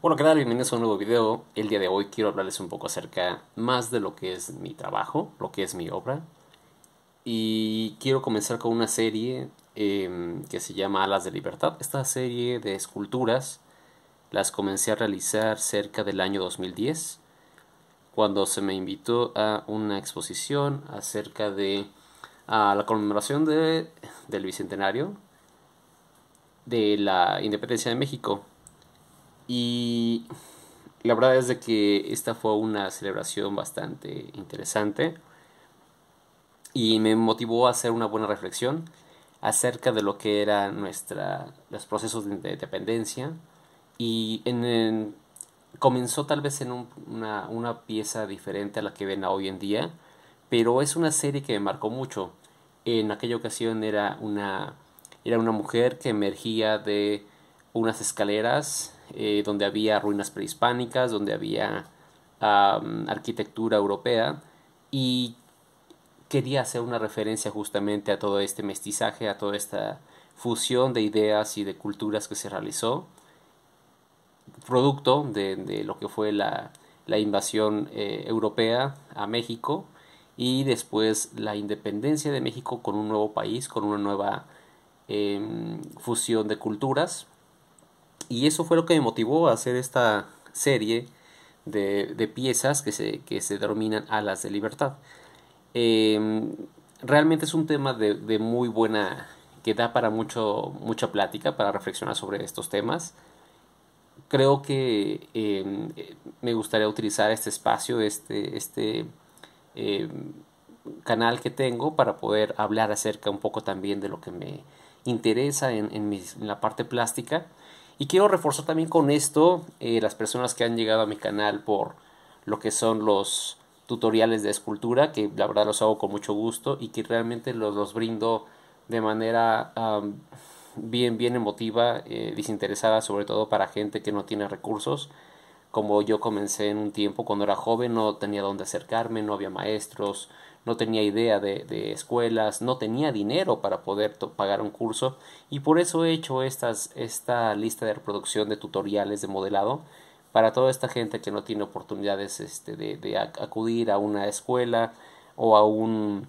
Bueno, ¿qué tal? Bienvenidos a un nuevo video. El día de hoy quiero hablarles un poco acerca más de lo que es mi trabajo, lo que es mi obra. Y quiero comenzar con una serie em, que se llama Alas de Libertad. Esta serie de esculturas las comencé a realizar cerca del año 2010, cuando se me invitó a una exposición acerca de a la conmemoración de, del Bicentenario de la Independencia de México y la verdad es de que esta fue una celebración bastante interesante y me motivó a hacer una buena reflexión acerca de lo que eran nuestra, los procesos de dependencia y en, comenzó tal vez en una, pieza diferente a la que ven hoy en día, pero es una serie que me marcó mucho. En aquella ocasión era una, era una mujer que emergía de unas escaleras eh, donde había ruinas prehispánicas, donde había arquitectura europea y quería hacer una referencia justamente a todo este mestizaje, a toda esta fusión de ideas y de culturas que se realizó, producto de, lo que fue la, invasión eh, europea a México y después la independencia de México con un nuevo país, con una nueva em, fusión de culturas y eso fue lo que me motivó a hacer esta serie de, piezas que se, que se denominan alas de libertad. Em, realmente es un tema de, muy buena que da para mucho, mucha plática, para reflexionar sobre estos temas. Creo que em, eh, me gustaría utilizar este espacio, este, este em, canal que tengo para poder hablar acerca un poco también de lo que me interesa en la parte plástica y quiero reforzar también con esto eh, las personas que han llegado a mi canal por lo que son los tutoriales de escultura, que la verdad los hago con mucho gusto y que realmente los, los brindo de manera bien, bien emotiva, eh, desinteresada, sobre todo para gente que no tiene recursos como yo comencé en un tiempo cuando era joven, no tenía dónde acercarme, no había maestros, no tenía idea de, de escuelas, no tenía dinero para poder pagar un curso y por eso he hecho estas, esta lista de reproducción de tutoriales de modelado para toda esta gente que no tiene oportunidades este, de, acudir a una escuela o a un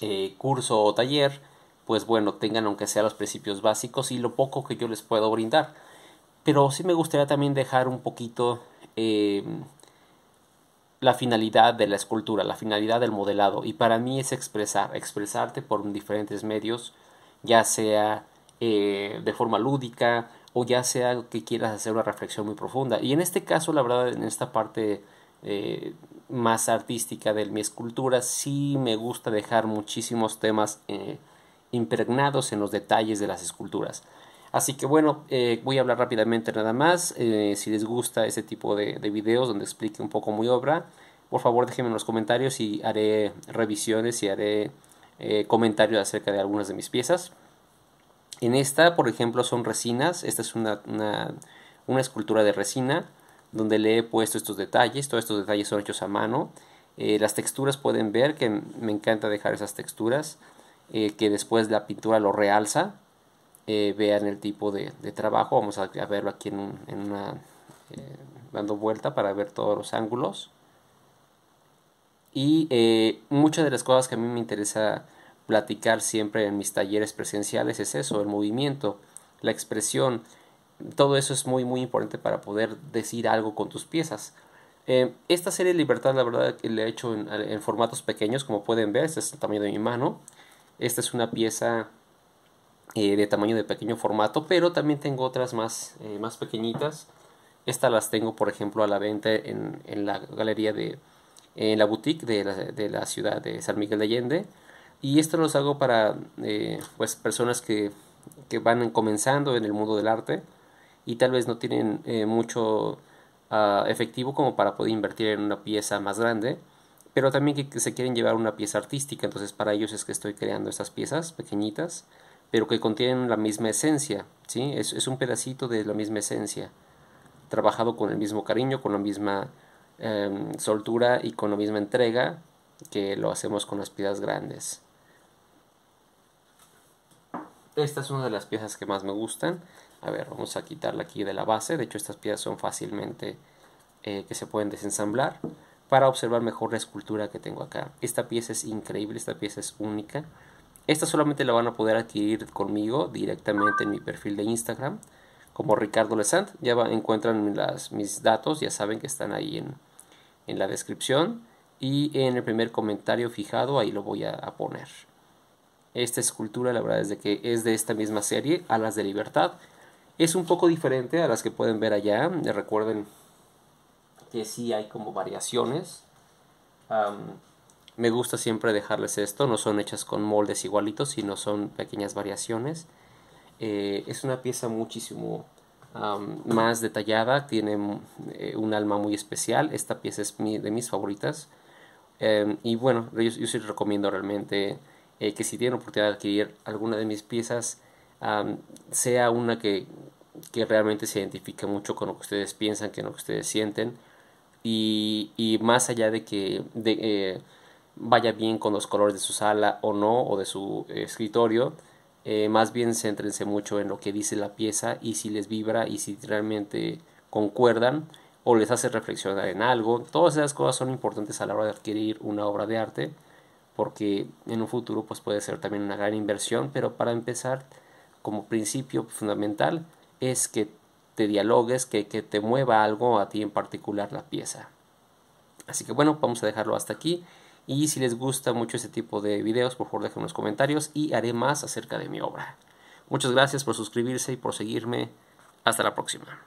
eh, curso o taller, pues bueno, tengan aunque sea los principios básicos y lo poco que yo les puedo brindar. Pero sí me gustaría también dejar un poquito eh, la finalidad de la escultura, la finalidad del modelado. Y para mí es expresar, expresarte por diferentes medios, ya sea eh, de forma lúdica o ya sea que quieras hacer una reflexión muy profunda. Y en este caso, la verdad, en esta parte eh, más artística de mi escultura, sí me gusta dejar muchísimos temas impregnados en los detalles de las esculturas. Así que bueno, eh, voy a hablar rápidamente nada más. Eh, si les gusta ese tipo de, videos donde explique un poco mi obra, por favor déjenme en los comentarios y haré revisiones y haré eh, comentarios acerca de algunas de mis piezas. En esta, por ejemplo, son resinas. Esta es una, escultura de resina donde le he puesto estos detalles. Todos estos detalles son hechos a mano. las texturas pueden ver que me encanta dejar esas texturas, que después la pintura lo realza. Eh, vean el tipo de, trabajo. Vamos a, verlo aquí en, una, eh, dando vuelta para ver todos los ángulos. Y eh, muchas de las cosas que a mí me interesa platicar siempre en mis talleres presenciales es eso, el movimiento, la expresión. Todo eso es muy muy importante para poder decir algo con tus piezas. esta serie de Libertad la verdad que la he hecho en, formatos pequeños como pueden ver, esta es el de mi mano. Esta es una pieza eh, de tamaño de pequeño formato, pero también tengo otras más, eh, más pequeñitas. Estas las tengo, por ejemplo, a la venta en, en la galería de, en la boutique de la, de la, ciudad de San Miguel de Allende. Y esto los hago para eh, pues, personas que, que, van comenzando en el mundo del arte y tal vez no tienen eh, mucho ah, efectivo como para poder invertir en una pieza más grande pero también que, se quieren llevar una pieza artística, entonces para ellos es que estoy creando estas piezas pequeñitas pero que contienen la misma esencia, ¿sí? Es, un pedacito de la misma esencia, trabajado con el mismo cariño, con la misma em, soltura y con la misma entrega que lo hacemos con las piedras grandes. Esta es una de las piezas que más me gustan. A ver, vamos a quitarla aquí de la base. De hecho, estas piezas son fácilmente eh, que se pueden desensamblar para observar mejor la escultura que tengo acá. Esta pieza es increíble, esta pieza es única. Esta solamente la van a poder adquirir conmigo directamente en mi perfil de Instagram como Ricardo Lesant. Ya encuentran las, mis datos, ya saben que están ahí en, la descripción y en el primer comentario fijado ahí lo voy a, poner. Esta escultura la verdad es que es de esta misma serie, Alas de Libertad. Es un poco diferente a las que pueden ver allá. Recuerden que sí hay como variaciones. Me gusta siempre dejarles esto, no son hechas con moldes igualitos, sino son pequeñas variaciones. Eh, es una pieza muchísimo más detallada, tiene eh, un alma muy especial. Esta pieza es de mis favoritas. Em, y bueno, yo, yo, recomiendo realmente eh, que si tienen oportunidad de adquirir alguna de mis piezas, sea una que, que realmente se identifique mucho con lo que ustedes piensan, con lo que ustedes sienten. Y, y más allá de que vaya bien con los colores de su sala o no, o de su eh, escritorio. Eh, más bien céntrense mucho en lo que dice la pieza y si les vibra y si realmente concuerdan o les hace reflexionar en algo. Todas esas cosas son importantes a la hora de adquirir una obra de arte porque en un futuro pues puede ser también una gran inversión, pero para empezar como principio fundamental es que te dialogues, que, que te mueva algo a ti en particular la pieza. Así que bueno, vamos a dejarlo hasta aquí. Y si les gusta mucho este tipo de videos, por favor dejen unos comentarios y haré más acerca de mi obra. Muchas gracias por suscribirse y por seguirme. Hasta la próxima.